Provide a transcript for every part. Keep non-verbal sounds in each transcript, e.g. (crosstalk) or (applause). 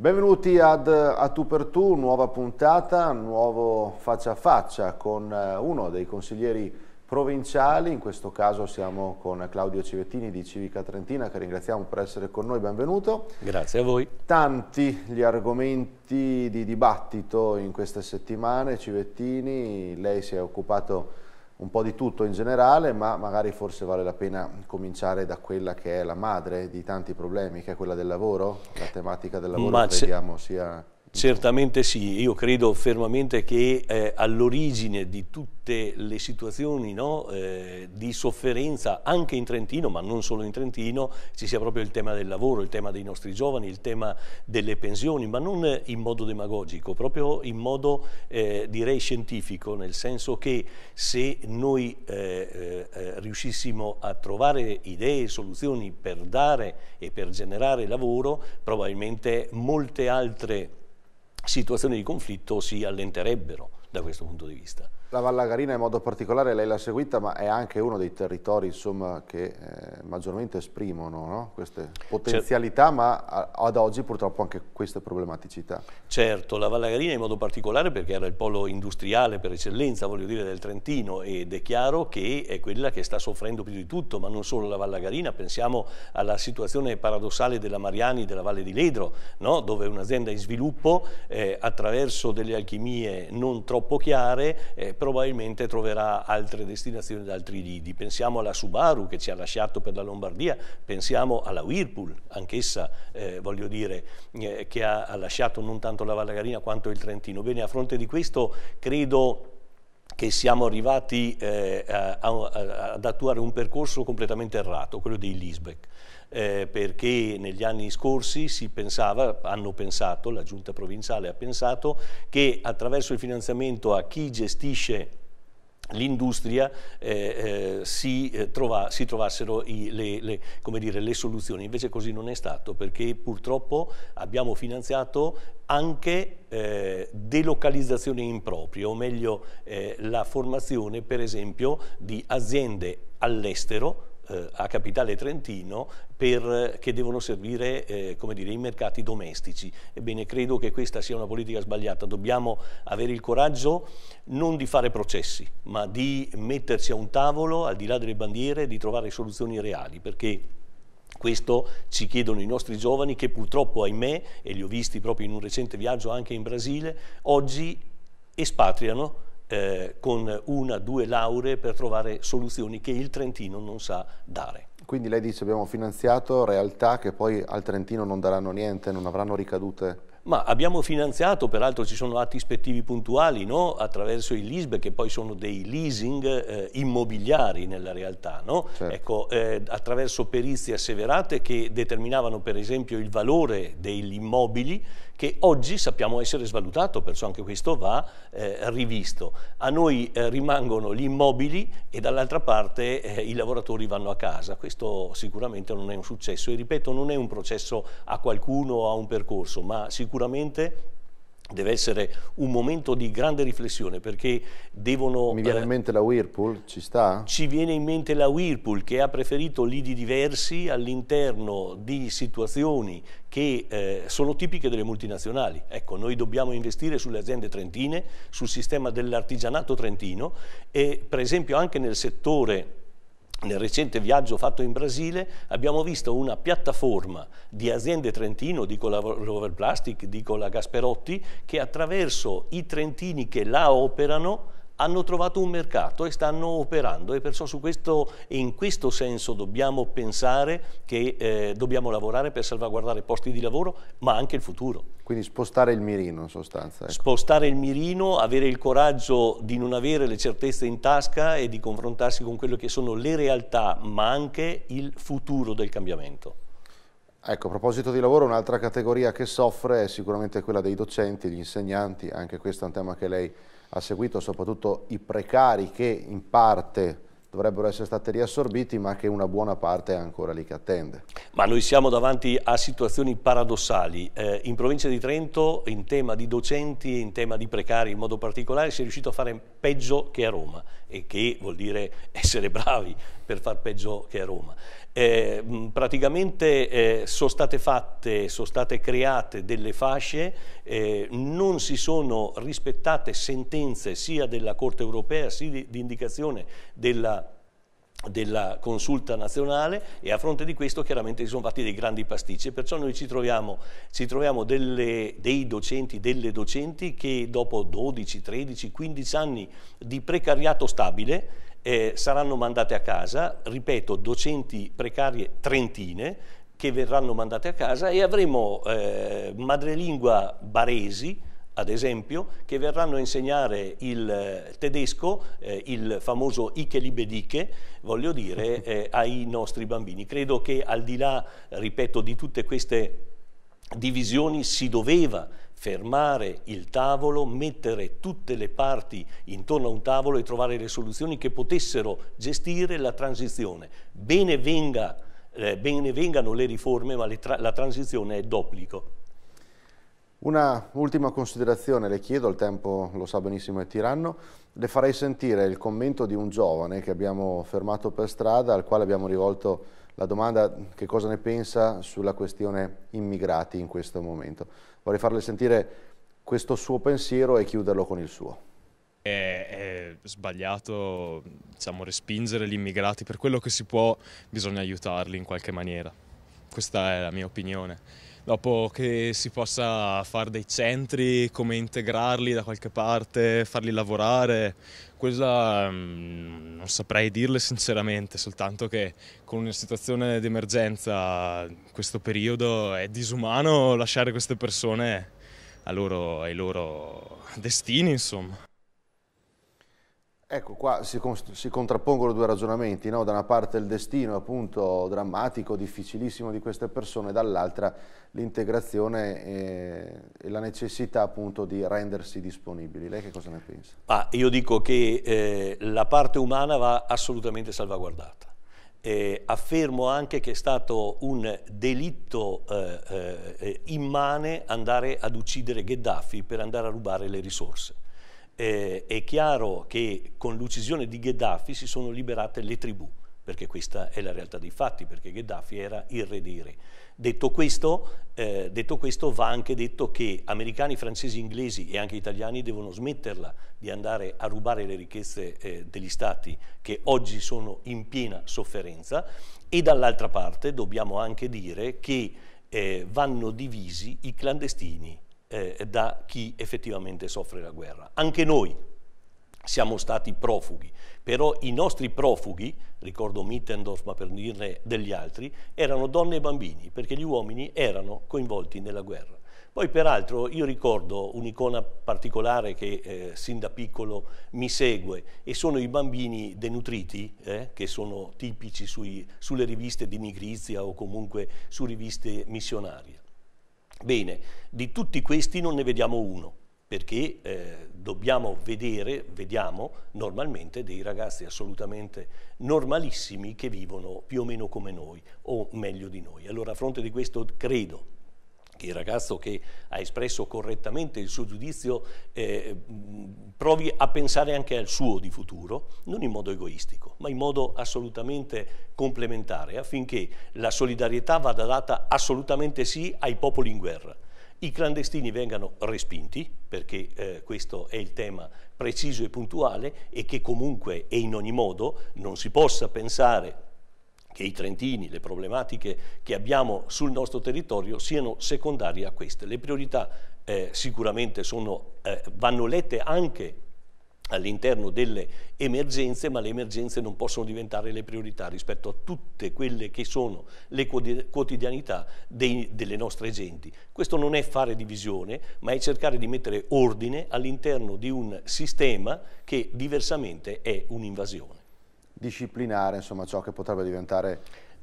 Benvenuti ad A Tu per Tu, nuova puntata, nuovo faccia a faccia con eh, uno dei consiglieri provinciali, in questo caso siamo con Claudio Civettini di Civica Trentina che ringraziamo per essere con noi, benvenuto. Grazie a voi. Tanti gli argomenti di dibattito in queste settimane, Civettini, lei si è occupato un po' di tutto in generale, ma magari forse vale la pena cominciare da quella che è la madre di tanti problemi, che è quella del lavoro, la tematica del lavoro ma crediamo sia Certamente sì, io credo fermamente che eh, all'origine di tutte le situazioni no, eh, di sofferenza anche in Trentino, ma non solo in Trentino, ci sia proprio il tema del lavoro, il tema dei nostri giovani, il tema delle pensioni, ma non in modo demagogico, proprio in modo eh, direi scientifico, nel senso che se noi eh, eh, eh, riuscissimo a trovare idee, soluzioni per dare e per generare lavoro, probabilmente molte altre situazioni di conflitto si allenterebbero da questo punto di vista. La Vallagarina in modo particolare lei l'ha seguita, ma è anche uno dei territori insomma, che eh, maggiormente esprimono no? queste cioè potenzialità, certo. ma a, ad oggi purtroppo anche queste problematicità. Certo, la Vallagarina in modo particolare perché era il polo industriale per eccellenza, voglio dire, del Trentino ed è chiaro che è quella che sta soffrendo più di tutto, ma non solo la Vallagarina, pensiamo alla situazione paradossale della Mariani della Valle di Ledro, no? dove un'azienda in sviluppo eh, attraverso delle alchimie non troppo troppo chiare eh, probabilmente troverà altre destinazioni da altri lidi. Pensiamo alla Subaru che ci ha lasciato per la Lombardia, pensiamo alla Whirlpool, anch'essa eh, voglio dire eh, che ha, ha lasciato non tanto la Vallagarina quanto il Trentino. Bene, a fronte di questo credo che siamo arrivati eh, a, a, ad attuare un percorso completamente errato, quello dei Lisbeck eh, perché negli anni scorsi si pensava, hanno pensato, la giunta provinciale ha pensato, che attraverso il finanziamento a chi gestisce l'industria eh, eh, si, eh, trova, si, trovassero i, le, le, dire, le, soluzioni. Invece così non è stato perché purtroppo abbiamo finanziato anche eh, delocalizzazione impropria, o meglio eh, la formazione per esempio di aziende all'estero eh, a Capitale Trentino per, eh, che devono servire eh, dire, i mercati domestici. Ebbene, credo che questa sia una politica sbagliata. Dobbiamo avere il coraggio non di fare processi, ma di metterci a un tavolo, al di là delle bandiere, di trovare soluzioni reali, perché questo ci chiedono i nostri giovani che purtroppo, ahimè, e li ho visti proprio in un recente viaggio anche in Brasile, oggi espatriano eh, con una, o due lauree per trovare soluzioni che il Trentino non sa dare. Quindi lei dice abbiamo finanziato realtà che poi al Trentino non daranno niente, non avranno ricadute? Ma abbiamo finanziato, peraltro ci sono atti ispettivi puntuali no? attraverso i LISB che poi sono dei leasing eh, immobiliari nella realtà, no? certo. ecco, eh, attraverso perizie asseverate che determinavano per esempio il valore degli immobili che oggi sappiamo essere svalutato, perciò anche questo va eh, rivisto. A noi eh, rimangono gli immobili e dall'altra parte eh, i lavoratori vanno a casa. Questo sicuramente non è un successo e ripeto non è un processo a qualcuno o a un percorso, ma sicuramente deve essere un momento di grande riflessione perché devono... Mi viene eh, in mente la Whirlpool, ci sta? Ci viene in mente la Whirlpool che ha preferito lidi diversi all'interno di situazioni che eh, sono tipiche delle multinazionali. Ecco, noi dobbiamo investire sulle aziende trentine, sul sistema dell'artigianato trentino e per esempio anche nel settore nel recente viaggio fatto in Brasile abbiamo visto una piattaforma di aziende trentino, dico la Rover Plastic, dico la Gasperotti, che attraverso i trentini che la operano hanno trovato un mercato e stanno operando e perciò questo, in questo senso dobbiamo pensare che eh, dobbiamo lavorare per salvaguardare posti di lavoro ma anche il futuro. Quindi spostare il mirino in sostanza. Ecco. Spostare il mirino, avere il coraggio di non avere le certezze in tasca e di confrontarsi con quello che sono le realtà ma anche il futuro del cambiamento. Ecco, a proposito di lavoro, un'altra categoria che soffre è sicuramente quella dei docenti, gli insegnanti, anche questo è un tema che lei ha seguito soprattutto i precari che in parte dovrebbero essere stati riassorbiti ma che una buona parte è ancora lì che attende. Ma noi siamo davanti a situazioni paradossali. Eh, in provincia di Trento in tema di docenti e in tema di precari in modo particolare si è riuscito a fare peggio che a Roma e che vuol dire essere bravi per far peggio che a Roma eh, praticamente eh, sono state fatte, sono state create delle fasce, eh, non si sono rispettate sentenze sia della Corte europea sia di, di indicazione della della consulta nazionale e a fronte di questo chiaramente si sono fatti dei grandi pasticci perciò noi ci troviamo, ci troviamo delle, dei docenti, delle docenti che dopo 12, 13, 15 anni di precariato stabile eh, saranno mandate a casa, ripeto, docenti precarie trentine che verranno mandate a casa e avremo eh, madrelingua baresi, ad esempio, che verranno a insegnare il eh, tedesco, eh, il famoso Ike libe dike, voglio dire, (laughs) eh, ai nostri bambini. Credo che al di là, ripeto, di tutte queste divisioni si doveva fermare il tavolo, mettere tutte le parti intorno a un tavolo e trovare le soluzioni che potessero gestire la transizione. Bene, venga, eh, bene vengano le riforme, ma le tra la transizione è d'obbligo. Una ultima considerazione le chiedo, il tempo lo sa benissimo è tiranno, le farei sentire il commento di un giovane che abbiamo fermato per strada, al quale abbiamo rivolto la domanda che cosa ne pensa sulla questione immigrati in questo momento vorrei farle sentire questo suo pensiero e chiuderlo con il suo. È, è sbagliato diciamo, respingere gli immigrati, per quello che si può bisogna aiutarli in qualche maniera, questa è la mia opinione dopo che si possa fare dei centri, come integrarli da qualche parte, farli lavorare, quella mm, non saprei dirle sinceramente, soltanto che con una situazione di emergenza in questo periodo è disumano lasciare queste persone ai loro, ai loro destini, insomma. Ecco, qua si, si contrappongono due ragionamenti, no? da una parte il destino appunto drammatico, difficilissimo di queste persone, dall'altra l'integrazione e, eh, e, la necessità appunto di rendersi disponibili. Lei che cosa ne pensa? Ah, io dico che eh, la parte umana va assolutamente salvaguardata. Eh, affermo anche che è stato un delitto eh, eh, immane andare ad uccidere Gheddafi per andare a rubare le risorse eh, è chiaro che con l'uccisione di Gheddafi si sono liberate le tribù, perché questa è la realtà dei fatti, perché Gheddafi era il re dei re. Detto questo, eh, detto questo, va anche detto che americani, francesi, inglesi e anche italiani devono smetterla di andare a rubare le ricchezze eh, degli stati che oggi sono in piena sofferenza e dall'altra parte dobbiamo anche dire che eh, vanno divisi i clandestini eh, da chi effettivamente soffre la guerra. Anche noi siamo stati profughi, però i nostri profughi, ricordo Mittendorf ma per dirne degli altri, erano donne e bambini perché gli uomini erano coinvolti nella guerra. Poi peraltro io ricordo un'icona particolare che eh, sin da piccolo mi segue e sono i bambini denutriti eh, che sono tipici sui, sulle riviste di migrizia o comunque su riviste missionarie. Bene, di tutti questi non ne vediamo uno, perché eh, dobbiamo vedere, vediamo normalmente dei ragazzi assolutamente normalissimi che vivono più o meno come noi, o meglio di noi. Allora a fronte di questo credo il ragazzo che ha espresso correttamente il suo giudizio eh, provi a pensare anche al suo di futuro, non in modo egoistico, ma in modo assolutamente complementare, affinché la solidarietà vada data assolutamente sì ai popoli in guerra. I clandestini vengano respinti, perché eh, questo è il tema preciso e puntuale, e che comunque e in ogni modo non si possa pensare che i trentini, le problematiche che abbiamo sul nostro territorio siano secondarie a queste. Le priorità eh, sicuramente sono, eh, vanno lette anche all'interno delle emergenze, ma le emergenze non possono diventare le priorità rispetto a tutte quelle che sono le quotidianità dei, delle nostre genti. Questo non è fare divisione, ma è cercare di mettere ordine all'interno di un sistema che diversamente è un'invasione disciplinare insomma, ciò che potrebbe diventare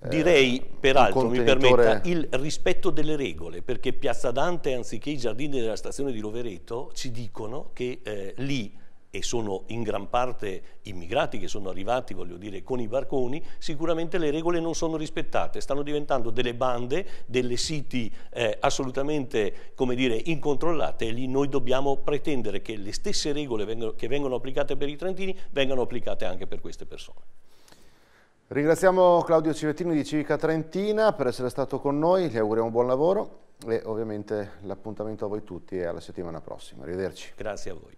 eh, Direi, peraltro, contenitore... mi permetta, il rispetto delle regole, perché Piazza Dante, anziché i giardini della stazione di Rovereto, ci dicono che eh, lì e sono in gran parte immigrati che sono arrivati, voglio dire, con i barconi, sicuramente le regole non sono rispettate, stanno diventando delle bande, delle siti eh, assolutamente, come dire, incontrollate e lì noi dobbiamo pretendere che le stesse regole vengano, che vengono applicate per i trentini vengano applicate anche per queste persone. Ringraziamo Claudio Civettini di Civica Trentina per essere stato con noi, gli auguriamo buon lavoro e ovviamente l'appuntamento a voi tutti e alla settimana prossima. Arrivederci. Grazie a voi.